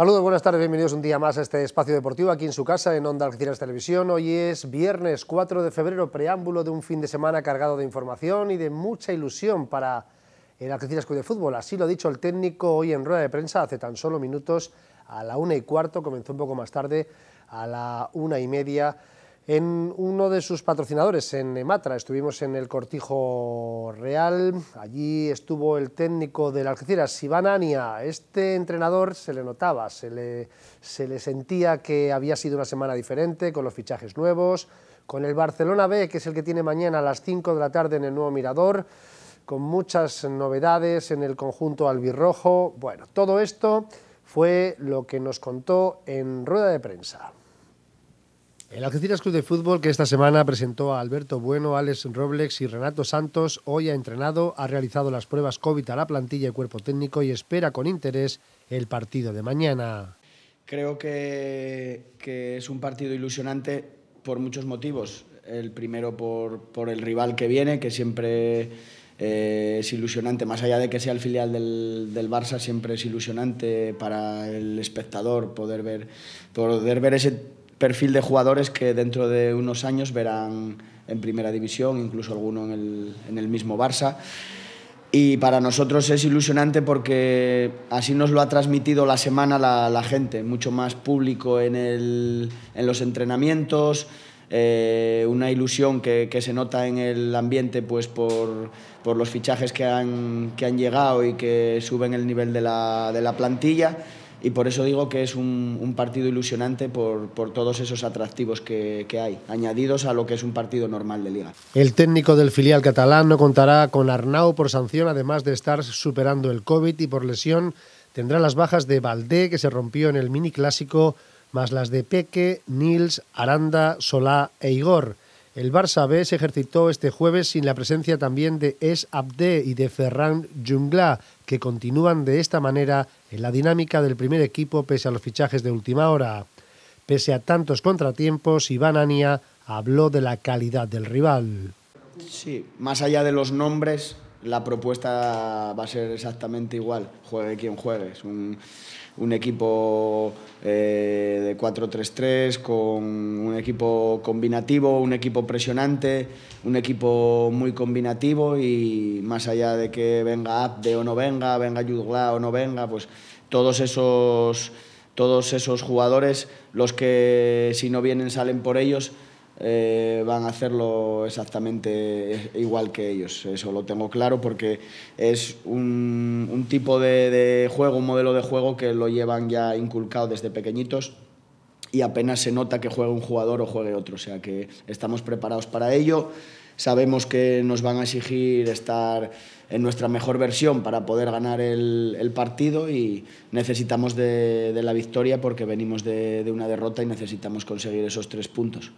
Saludos, buenas tardes, bienvenidos un día más a este espacio deportivo aquí en su casa en Onda Algeciras Televisión. Hoy es viernes 4 de febrero, preámbulo de un fin de semana cargado de información y de mucha ilusión para el Algeciras Club de Fútbol. Así lo ha dicho el técnico hoy en rueda de prensa hace tan solo minutos a la una y cuarto, comenzó un poco más tarde a la una y media en uno de sus patrocinadores, en Ematra. Estuvimos en el Cortijo Real, allí estuvo el técnico del Algeciras, Iván Ania. Este entrenador se le notaba, se le, se le sentía que había sido una semana diferente, con los fichajes nuevos, con el Barcelona B, que es el que tiene mañana a las 5 de la tarde en el nuevo Mirador, con muchas novedades en el conjunto albirrojo. Bueno, todo esto fue lo que nos contó en rueda de prensa. El Algeciras Club de Fútbol que esta semana presentó a Alberto Bueno, Alex Robles y Renato Santos hoy ha entrenado, ha realizado las pruebas COVID a la plantilla y cuerpo técnico y espera con interés el partido de mañana. Creo que, que es un partido ilusionante por muchos motivos. El primero por, el rival que viene, que siempre eh, es ilusionante, más allá de que sea el filial del, del, Barça, siempre es ilusionante para el espectador poder ver, poder ver ese perfil de jugadores que dentro de unos años verán en primera división, incluso alguno en el, mismo Barça. Y para nosotros es ilusionante porque así nos lo ha transmitido la semana la, gente, mucho más público en, los entrenamientos, eh, una ilusión que, se nota en el ambiente pues por, los fichajes que han, llegado y que suben el nivel de la plantilla y por eso digo que es un, partido ilusionante por, por, todos esos atractivos que, hay, añadidos a lo que es un partido normal de liga. El técnico del filial catalán no contará con Arnau por sanción, además de estar superando el COVID y por lesión. Tendrá las bajas de Valdé, que se rompió en el mini clásico, más las de Peque, Nils, Aranda, Solá e Igor. El Barça B se ejercitó este jueves sin la presencia también de Es Abde y de Ferran Jungla, que continúan de esta manera en la dinámica del primer equipo pese a los fichajes de última hora. Pese a tantos contratiempos, Iván Ania habló de la calidad del rival. Sí, más allá de los nombres, la propuesta va a ser exactamente igual, juegue quien juegue. Es un, un equipo eh, de 4-3-3, con un equipo combinativo, un equipo presionante, un equipo muy combinativo y más allá de que venga Abde o no venga, venga Yudgla o no venga, pues todos esos, todos esos jugadores, los que si no vienen salen por ellos, eh, van a hacerlo exactamente igual que ellos. Eso lo tengo claro porque es un, tipo de, juego, un modelo de juego que lo llevan ya inculcado desde pequeñitos y apenas se nota que juegue un jugador o juegue otro. O sea que estamos preparados para ello. Sabemos que nos van a exigir estar en nuestra mejor versión para poder ganar el, partido y necesitamos de, la victoria porque venimos de una derrota y necesitamos conseguir esos tres puntos.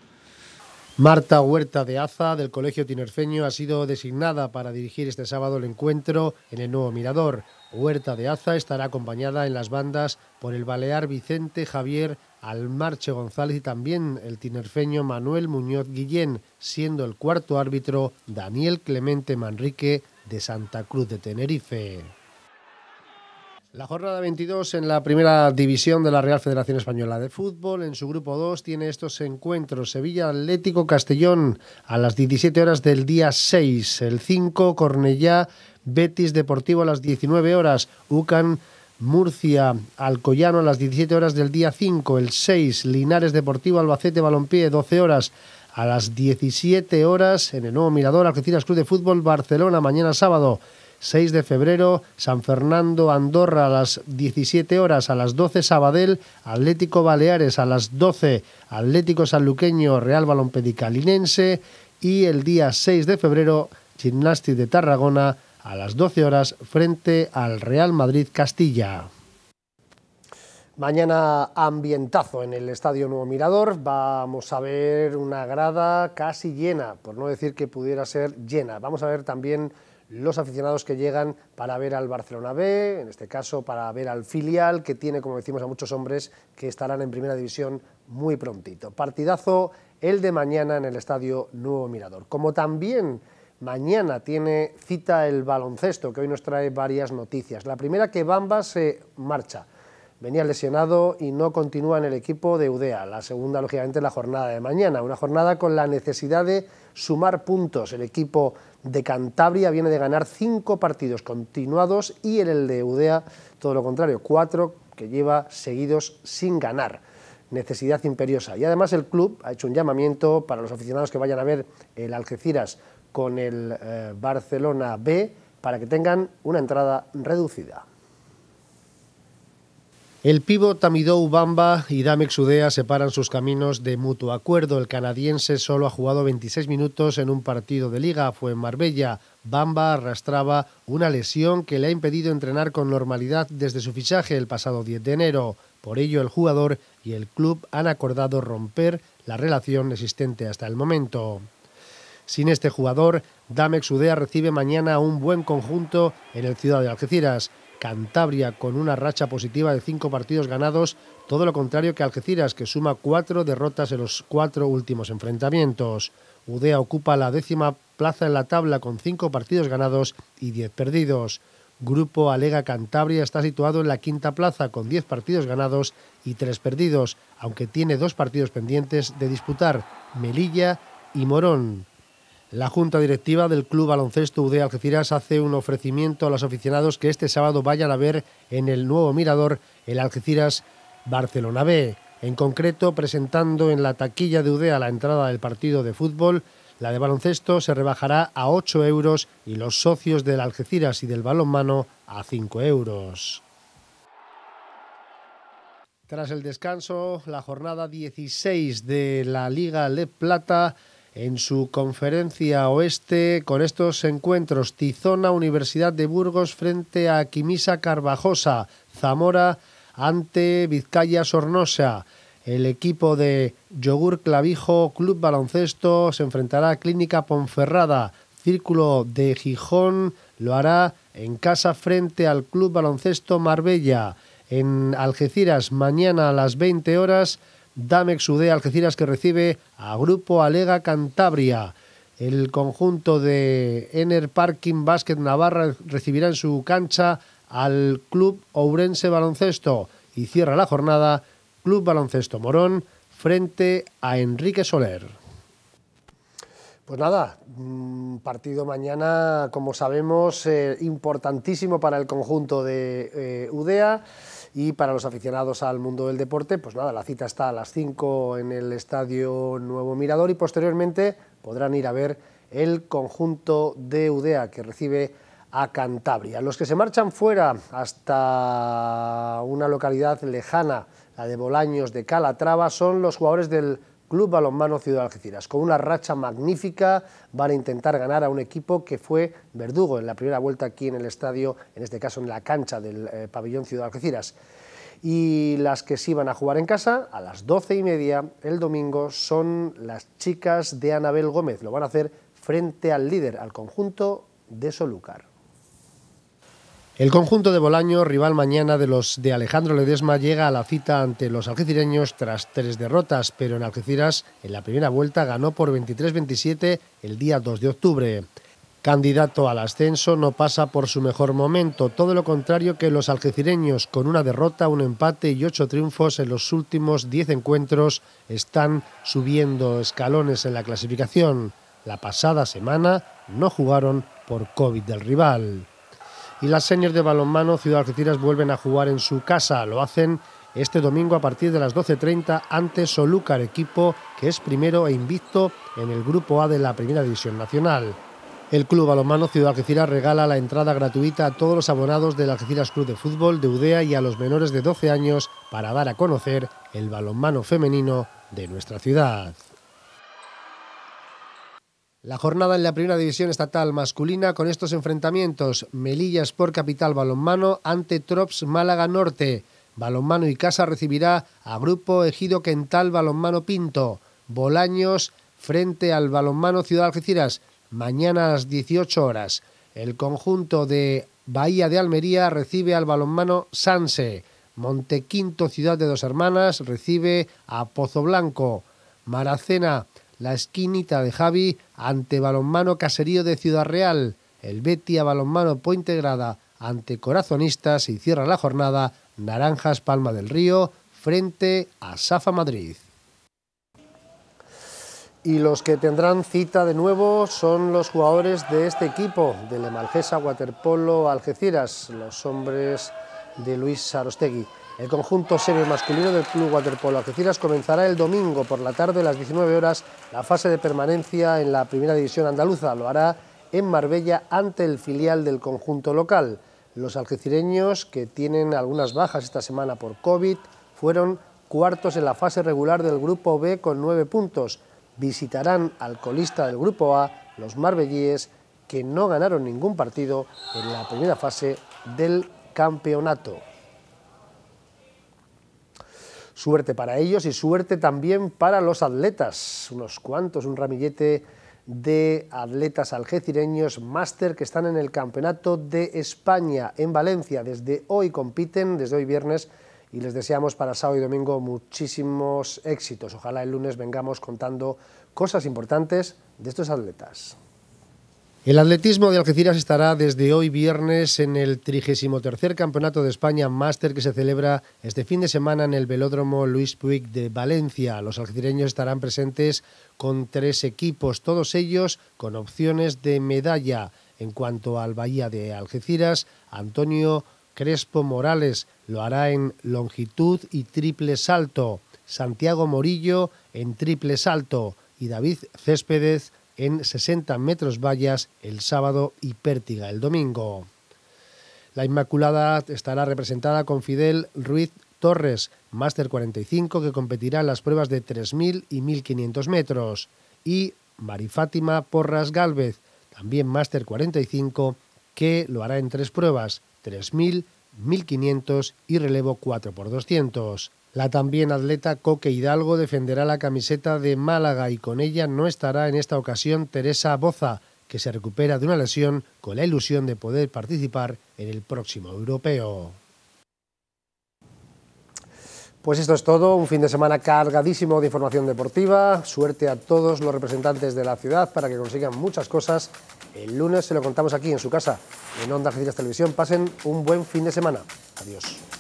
Marta Huerta de Aza, del Colegio Tinerfeño, ha sido designada para dirigir este sábado el encuentro en el nuevo Mirador. Huerta de Aza estará acompañada en las bandas por el balear Vicente Javier Almarche González y también el tinerfeño Manuel Muñoz Guillén, siendo el cuarto árbitro Daniel Clemente Manrique de Santa Cruz de Tenerife. La jornada 22 en la primera división de la Real Federación Española de Fútbol, en su grupo 2, tiene estos encuentros. Sevilla Atlético Castellón a las 17 horas del día 6, el 5 Cornellá Betis Deportivo a las 19 horas, UCAN Murcia Alcoyano a las 17 horas del día 5, el 6 Linares Deportivo Albacete Balompié 12 horas. A las 17 horas en el nuevo Mirador, Algeciras Club de Fútbol Barcelona, mañana sábado. 6 de febrero, San Fernando, Andorra a las 17 horas, a las 12 Sabadell, Atlético Baleares a las 12, Atlético Sanluqueño, Real Pedicalinense. y el día 6 de febrero, Gimnastis de Tarragona a las 12 horas frente al Real Madrid Castilla. Mañana ambientazo en el Estadio Nuevo Mirador. Vamos a ver una grada casi llena, por no decir que pudiera ser llena. Vamos a ver también los aficionados que llegan para ver al Barcelona B, en este caso para ver al filial, que tiene, como decimos, a muchos hombres que estarán en primera división muy prontito. Partidazo el de mañana en el Estadio Nuevo Mirador. Como también mañana tiene cita el baloncesto, que hoy nos trae varias noticias. La primera que Bamba se marcha venía lesionado y no continúa en el equipo de UDEA. La segunda, lógicamente, la jornada de mañana. Una jornada con la necesidad de sumar puntos. El equipo de Cantabria viene de ganar cinco partidos continuados y en el de UDEA, todo lo contrario, cuatro que lleva seguidos sin ganar. Necesidad imperiosa. Y además el club ha hecho un llamamiento para los aficionados que vayan a ver el Algeciras con el eh, Barcelona B para que tengan una entrada reducida. El pívot Tamidou Bamba y Damex Udea separan sus caminos de mutuo acuerdo. El canadiense solo ha jugado 26 minutos en un partido de liga. Fue en Marbella. Bamba arrastraba una lesión que le ha impedido entrenar con normalidad desde su fichaje el pasado 10 de enero. Por ello, el jugador y el club han acordado romper la relación existente hasta el momento. Sin este jugador, Damex Udea recibe mañana un buen conjunto en el Ciudad de Algeciras. Cantabria con una racha positiva de cinco partidos ganados, todo lo contrario que Algeciras, que suma cuatro derrotas en los cuatro últimos enfrentamientos. Udea ocupa la décima plaza en la tabla con cinco partidos ganados y diez perdidos. Grupo Alega Cantabria está situado en la quinta plaza con 10 partidos ganados y tres perdidos, aunque tiene dos partidos pendientes de disputar, Melilla y Morón. La Junta Directiva del Club Baloncesto UD Algeciras hace un ofrecimiento a los aficionados que este sábado vayan a ver en el nuevo mirador el Algeciras Barcelona B. En concreto, presentando en la taquilla de UDEA la entrada del partido de fútbol, la de baloncesto se rebajará a 8 euros y los socios del Algeciras y del balonmano a 5 euros. Tras el descanso, la jornada 16 de la Liga Le Plata en su conferencia oeste con estos encuentros Tizona Universidad de Burgos frente a Quimisa Carvajosa, Zamora ante Vizcaya Sornosa. El equipo de Yogur Clavijo Club Baloncesto se enfrentará a Clínica Ponferrada. Círculo de Gijón lo hará en casa frente al Club Baloncesto Marbella. En Algeciras mañana a las 20 horas Damex UdeA Algeciras que recibe a Grupo Alega Cantabria. El conjunto de Ener Parking Basket Navarra recibirá en su cancha al Club Ourense Baloncesto y cierra la jornada Club Baloncesto Morón frente a Enrique Soler. Pues nada, mm, partido mañana, como sabemos, eh, importantísimo para el conjunto de eh, UDEA. Y para los aficionados al mundo del deporte, pues nada, la cita está a las 5 en el Estadio Nuevo Mirador y posteriormente podrán ir a ver el conjunto de Udea que recibe a Cantabria. Los que se marchan fuera hasta una localidad lejana, la de Bolaños de Calatrava, son los jugadores del Club Balonmano Ciudad Algeciras. Con una racha magnífica van a intentar ganar a un equipo que fue verdugo en la primera vuelta aquí en el estadio, en este caso en la cancha del eh, pabellón Ciudad Algeciras. Y las que sí van a jugar en casa, a las doce y media el domingo, son las chicas de Anabel Gómez. Lo van a hacer frente al líder, al conjunto de Solúcar. El conjunto de Bolaño, rival mañana de los de Alejandro Ledesma, llega a la cita ante los algecireños tras tres derrotas, pero en Algeciras en la primera vuelta ganó por 23-27 el día 2 de octubre. Candidato al ascenso no pasa por su mejor momento, todo lo contrario que los algecireños, con una derrota, un empate y ocho triunfos en los últimos diez encuentros, están subiendo escalones en la clasificación. La pasada semana no jugaron por COVID del rival y las seniors de balonmano Ciudad Algeciras vuelven a jugar en su casa. Lo hacen este domingo a partir de las 12.30 ante Solúcar, equipo que es primero e invicto en el Grupo A de la Primera División Nacional. El Club Balonmano Ciudad Algeciras regala la entrada gratuita a todos los abonados del Algeciras Club de Fútbol de UDEA y a los menores de 12 años para dar a conocer el balonmano femenino de nuestra ciudad. La jornada en la primera división estatal masculina con estos enfrentamientos: Melillas por Capital Balonmano ante Trops Málaga Norte. Balonmano y Casa recibirá a Grupo Ejido Quental Balonmano Pinto. Bolaños frente al Balonmano Ciudad Algeciras. Mañana a las 18 horas. El conjunto de Bahía de Almería recibe al Balonmano Sanse. Montequinto Ciudad de Dos Hermanas recibe a Pozo Blanco. Maracena la esquinita de Javi ante Balonmano Caserío de Ciudad Real. El Betty a Balonmano Pointegrada ante Corazonistas y cierra la jornada Naranjas Palma del Río frente a Safa Madrid. Y los que tendrán cita de nuevo son los jugadores de este equipo, del Emalgesa Waterpolo Algeciras, los hombres de Luis Sarostegui. El conjunto serio masculino del Club Waterpolo Algeciras comenzará el domingo por la tarde a las 19 horas la fase de permanencia en la primera división andaluza. Lo hará en Marbella ante el filial del conjunto local. Los algecireños, que tienen algunas bajas esta semana por COVID, fueron cuartos en la fase regular del Grupo B con nueve puntos. Visitarán al colista del Grupo A, los marbellíes, que no ganaron ningún partido en la primera fase del campeonato. Suerte para ellos y suerte también para los atletas, unos cuantos, un ramillete de atletas algecireños máster que están en el Campeonato de España en Valencia. Desde hoy compiten, desde hoy viernes, y les deseamos para sábado y domingo muchísimos éxitos. Ojalá el lunes vengamos contando cosas importantes de estos atletas. El atletismo de Algeciras estará desde hoy viernes en el 33 Campeonato de España Máster que se celebra este fin de semana en el Velódromo Luis Puig de Valencia. Los algecireños estarán presentes con tres equipos, todos ellos con opciones de medalla. En cuanto al Bahía de Algeciras, Antonio Crespo Morales lo hará en longitud y triple salto, Santiago Morillo en triple salto y David Céspedes en 60 metros vallas el sábado y Pértiga el domingo. La Inmaculada estará representada con Fidel Ruiz Torres, Máster 45, que competirá en las pruebas de 3.000 y 1.500 metros, y Marifátima Porras Gálvez, también Máster 45, que lo hará en tres pruebas, 3.000, 1.500 y relevo 4x200. La también atleta Coque Hidalgo defenderá la camiseta de Málaga y con ella no estará en esta ocasión Teresa Boza, que se recupera de una lesión con la ilusión de poder participar en el próximo europeo. Pues esto es todo, un fin de semana cargadísimo de información deportiva. Suerte a todos los representantes de la ciudad para que consigan muchas cosas. El lunes se lo contamos aquí en su casa, en Onda Físicas Televisión. Pasen un buen fin de semana. Adiós.